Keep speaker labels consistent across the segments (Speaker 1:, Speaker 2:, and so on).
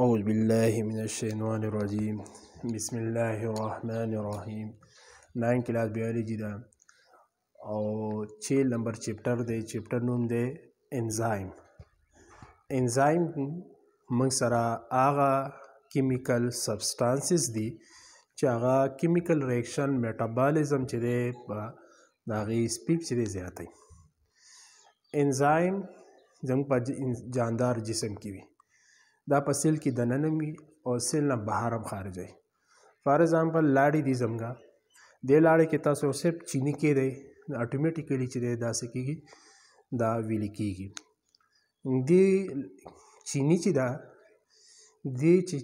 Speaker 1: أعوذ بالله من الشيطان الرجيم بسم الله الرحمن الرحیم نائن کلاس بیولوجي ده او 6 نمبر چپټر دی چپټر نوم دی انزایم انزایم موږ سره هغه کیمیکل سبسټانسز دي چې هغه کیمیکل ریاکشن میټابولیزم چې دی په داغي سپیډ چې دی زیاتای انزایم زموږ په جاندار جسم کې وي دا په سیل کې دننه وي او سیل نه بهر هم خارجي فار ایگزامپل لاړې دي زمګه دې لاړې کې تاسو صرف چینی کې دی اټومیټیکلی چې دی داسې کېږي دا ویلې کېږي دې چینی چې دا دې چې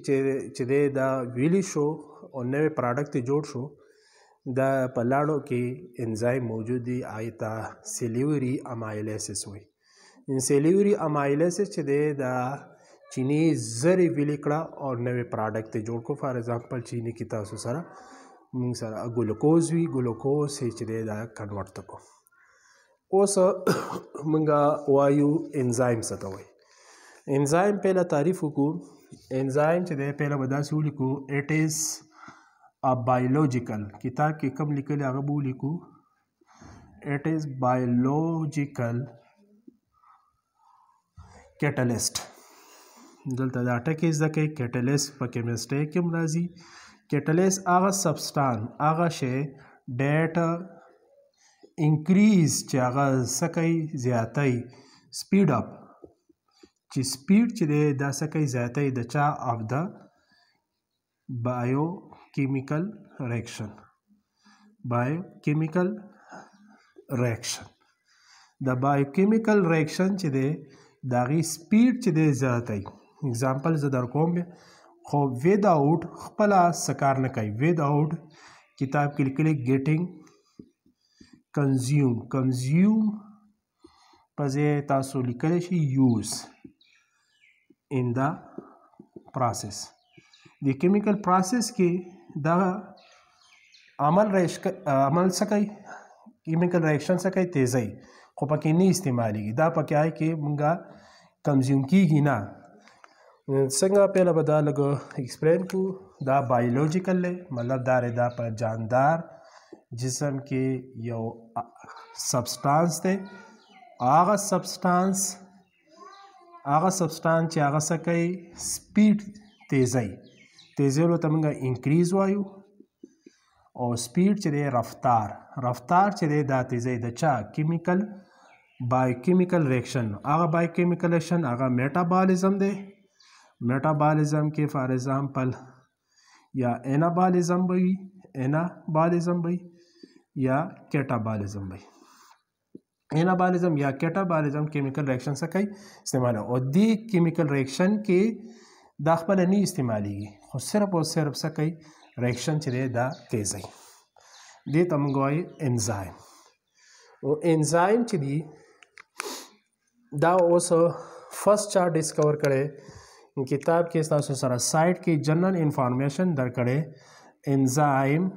Speaker 1: چې دی دا ویلی شو او نوې پروډکټ جوړ شو دا په لاړو کې انزایم موجود دی آیتا سلیوري امایلیسس وي ان سلیوري امایلیسس چې دی دا چینی زر ویلې کړه او نوې پروډکټ ته جوړ کړ فار ایگزامپل چینی کې تاسو سره موږ سره ګلوکوز وی ګلوکوز هیڅ دې دا کنورټ تکو اوس موږ وایو انزایم څه ته وایي انزایم په لاره تعریف وکړو انزایم چې دې په لاره بداسي ولیکو اټ از ا بایولوژیکل کتاب کې کم لیکل هغه بو لیکو اټ از بایولوژیکل catalyst دلته دا ټکی زده کوي کیټلیس په کیمسټري کې هم راځي کیټلیس هغه سبستان هغه شی ډیټ انکریز چې هغه سکی زیاتای سپیډ اپ چې سپیډ چې دا سکی زیاتای د چا اف د بایو کیمیکل ریاکشن بایو کیمیکل ریاکشن د بایو کیمیکل ریاکشن چې دی داغي سپیډ چې دی زیاتای اگزامپل زه در کوم خو وید اوټ خپل سکار نه کوي وید اوټ کتاب کې لیکلي ګیټینګ کنزیوم کنزیوم پځې تاسو لیکلی شي یوز ان دا پروسس د کیمیکل پروسس کې دا عمل ریش عمل سکي کیمیکل ریاکشن سکي تیزي خو پکې نه استعمالي دا پکې آی کې مونږه کنزیوم کیږي نه څنګه پهله به دا لږ ایکسپلین کړو دا بایولوژیکل دی مطلب دا دی دا په جاندار جسم کې یو سبسټانس دی هغه سبسټانس هغه سبسټانس چې هغه څه کوي سپیډ تیزی تیزولو ته موږ انکریز وایو او سپیډ چې دی رفتار رفتار چې دی دا تیزی د چا کیمیکل بایوکیمیکل ریکشن هغه بایوکیمیکل ریکشن هغه میټابولیزم دی میټابالیزم کې فار ایگزامپل یا انابالیزم به وي انابالیزم به یا کیټابالیزم به انابالیزم یا کیټابالیزم کیمیکل ریاکشن څه کوي استعمال او دې کیمیکل ریاکشن کې دا خپل نه استعمالېږي خو صرف او صرف څه کوي ریاکشن چې دا تیزي دې ته موږ وایي انزایم او انزایم چې دی دا اوس فرست چا ډیسکور کړي किताब के हिसाब से साइट की जनरल इंफॉर्मेशन दरकड़े enzyme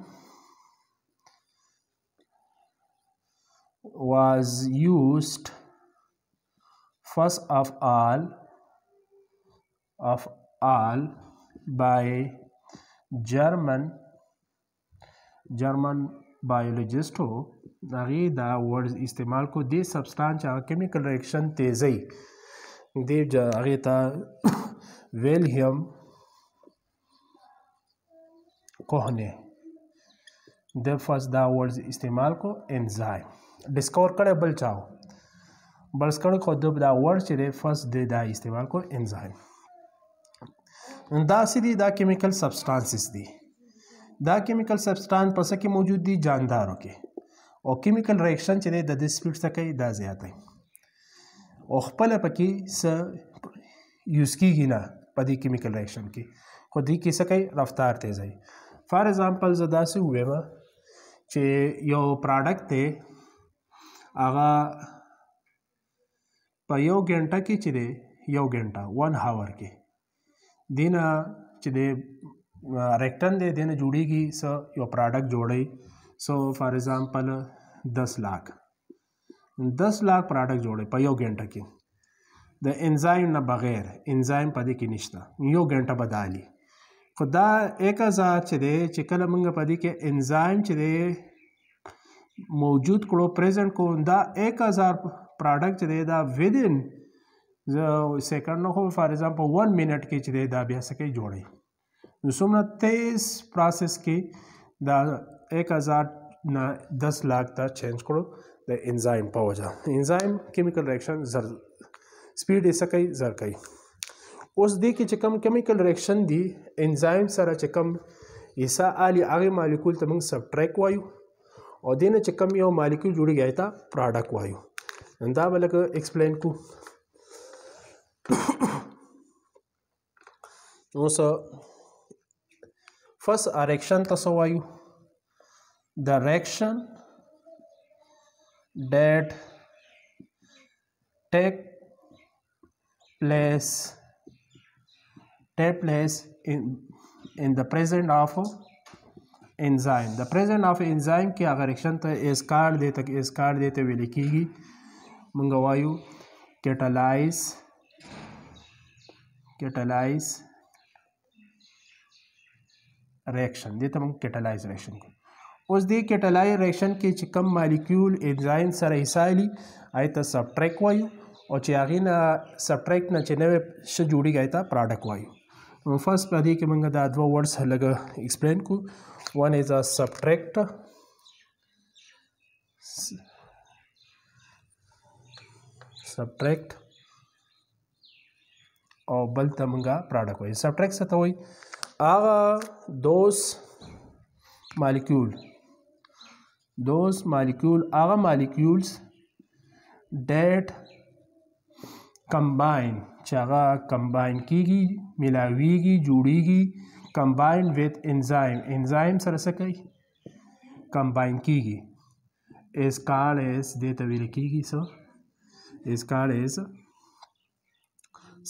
Speaker 1: was used first of all of all by German German biologist हो नगीदा वर्ड इस्तेमाल को दिस सब्सटेंस केमिकल रिएक्शन तेज़ी Deja Aretha Wilhelm कोहने दफस दा वर्ड्स इस्तेमाल को एंजाइम डिस्कवर करे बल चाहो बल्सकण को दब दा वर्ड चिरे फर्स्ट दे दा इस्तेमाल को एंजाइम दा सीधी दा केमिकल सब्सटेंसेस दी दा केमिकल सब्सटेंस पस मौजूद दी जानदारों के और केमिकल रिएक्शन चिरे द स्पीड तक दा ज्यादा है او خپل پکې س یوز کیږي نه په دې کیمیکل ریاکشن کې خو دې کې څه کوي رفتار تیزوي فار ایگزامپل زه داسې ووایم چې یو پروډکټ دی هغه په یو غنټه کې چې دی یو غنټه ون هاور کې دینه چې دی ریکټن دی دینه جوړیږي سو یو پروډکټ جوړی سو فار ایگزامپل 10 lakh 10 لک پروډکټ جوړي په یو غنټه کې د انزایم نه بغیر انزایم پدې کې نشته یو غنټه بدالي خو دا 1000 چې دی چې کله موږ پدې کې انزایم چې دی موجود کړو پریزنت کو دا 1000 پروډکټ چې دی دا ویدن سیکنډ نو خو فار ایگزامپل 1 منټ کې چې دی دا بیا سکه جوړي نو څومره تیز پروسس کې دا 1000 نه 10 لک ته چینج کړو د انزایم په وجه انزایم کیمیکل ریاکشن زر سپیډ یې سکی زر کوي اوس دې کې چې کم کیمیکل ریاکشن دی انزایم سره چې کم یسا الی هغه مالیکول ته موږ سبټریک وایو او دینه چې کم یو مالیکول جوړیږي ایتا پروډکټ وایو نن دا بلک ایکسپلین کو اوس فس اریکشن تاسو وایو د ریاکشن that take place take place in in the present of enzyme the present of enzyme की अगर एक्शन तो इस कार्ड दे तक इस कार्ड देते हुए लिखेगी मंगवायु कैटलाइज कैटलाइज रिएक्शन देते मंग कैटलाइज रिएक्शन को اوس دې کټلای ریکشن کې چې کم مالیکول انزایم سره حصالي آی ته سبټریک وایو او چې هغې نه سبټریک نه چې نوې ښه جوړیږي آی ته پراډک وایو فرست په دې کې موږ دا دوه ورډس لږه ایکسپلین کو ون از ا سبټریکټ سبټریکټ او بل ته مونږه پروډکټ وایي سبټریکټ څه ته وایي هغه دوز مالیکول दोस मालिक्यूल आगा मालिक्यूल्स डेट कंबाइन चगा कंबाइन की गई मिलावीगी जुड़ीगी कंबाइन विद एंजाइम एंजाइम सर सकई कंबाइन की गई इस कार एस दे तभी लिखेगी सो इस कार एस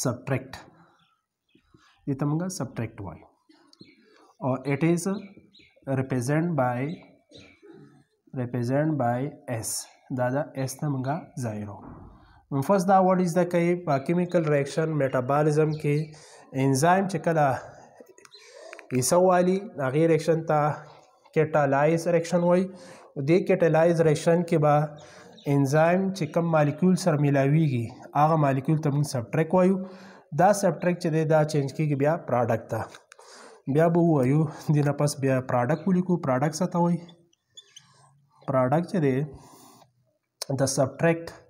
Speaker 1: सब्ट्रैक्ट ये तमंगा सब्ट्रैक्ट वाई और it is represent by represent by S دا دا S ته مونږه ظاهرو فست دا ورډ زده کوي په کیمیکل ریاکشن میټابالیزم کې انزایم چې کله حصه والي هغې ریاکشن ته کیټالایز ریاکشن وایي دې کیټالایز ریاکشن کې به انزایم چې کم مالیکول سره میلاویږي هغه مالیکول ته مونږ سبټریک وایو دا سبټریک چې دی دا چینج کېږي بیا پراډکټ ته بیا به ووایو دې نه پس بیا پراډکټ ولیکو پراډکټ څه ته وایي product the subtract